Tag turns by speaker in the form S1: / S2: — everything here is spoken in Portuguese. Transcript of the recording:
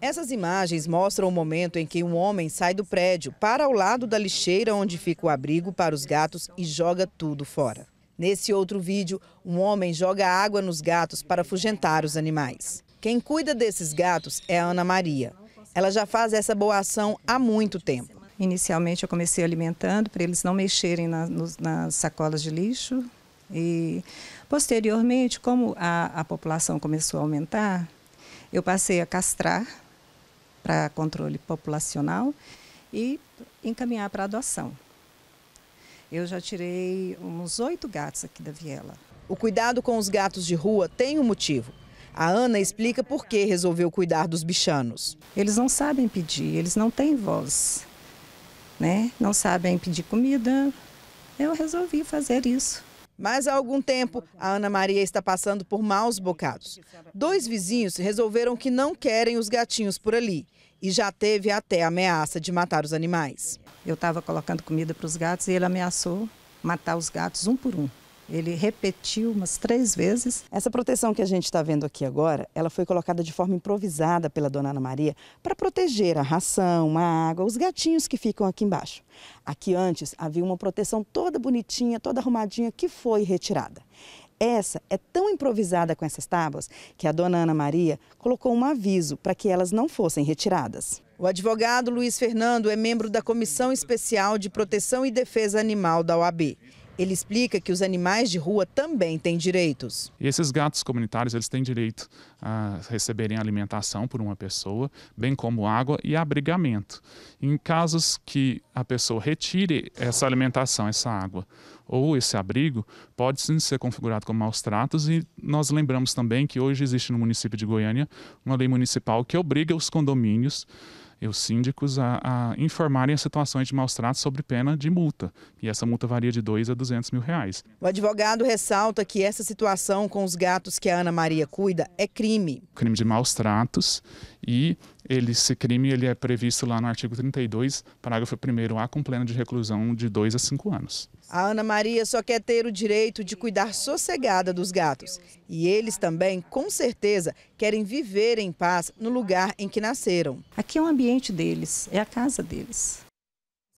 S1: Essas imagens mostram o momento em que um homem sai do prédio, para ao lado da lixeira onde fica o abrigo para os gatos e joga tudo fora. Nesse outro vídeo, um homem joga água nos gatos para afugentar os animais. Quem cuida desses gatos é a Ana Maria. Ela já faz essa boa ação há muito tempo. Inicialmente eu comecei alimentando
S2: para eles não mexerem na, no, nas sacolas de lixo. E posteriormente, como a, a população começou a aumentar, eu passei a castrar para controle populacional e encaminhar para adoção. Eu já tirei uns oito gatos aqui da viela. O cuidado
S1: com os gatos de rua tem um motivo. A Ana explica por que resolveu cuidar dos bichanos. Eles não sabem pedir, eles não têm voz, né? Não sabem pedir comida. Eu resolvi fazer isso. Mas há algum tempo, a Ana Maria está passando por maus bocados. Dois vizinhos resolveram que não querem os gatinhos por ali e já teve até ameaça de matar os animais. Eu estava colocando comida para os gatos e ele ameaçou matar os gatos um por um. Ele repetiu umas três vezes. Essa proteção que a gente está vendo aqui agora, ela foi colocada de forma improvisada pela dona Ana Maria para proteger a ração, a água, os gatinhos que ficam aqui embaixo. Aqui antes havia uma proteção toda bonitinha, toda arrumadinha, que foi retirada. Essa é tão improvisada com essas tábuas que a dona Ana Maria colocou um aviso para que elas não fossem retiradas. O advogado Luiz Fernando é membro da Comissão Especial de Proteção e Defesa Animal da OAB. Ele explica que os animais de rua também têm direitos.
S3: E esses gatos comunitários, eles têm direito a receberem alimentação por uma pessoa, bem como água e abrigamento. Em casos que a pessoa retire essa alimentação, essa água ou esse abrigo, pode sim ser configurado como maus tratos e nós lembramos também que hoje existe no município de Goiânia uma lei municipal que obriga os condomínios e os síndicos a, a informarem as situações de maus tratos sobre pena de multa. E essa multa varia de 2 a 200 mil reais.
S1: O advogado ressalta que essa situação com os gatos que a Ana Maria cuida é crime.
S3: Crime de maus tratos e ele, esse crime ele é previsto lá no artigo 32, parágrafo 1 A, com plena de reclusão de 2 a 5 anos.
S1: A Ana Maria só quer ter o direito de cuidar sossegada dos gatos. E eles também, com certeza, querem viver em paz no lugar em que nasceram. Aqui é o um ambiente deles, é a casa deles.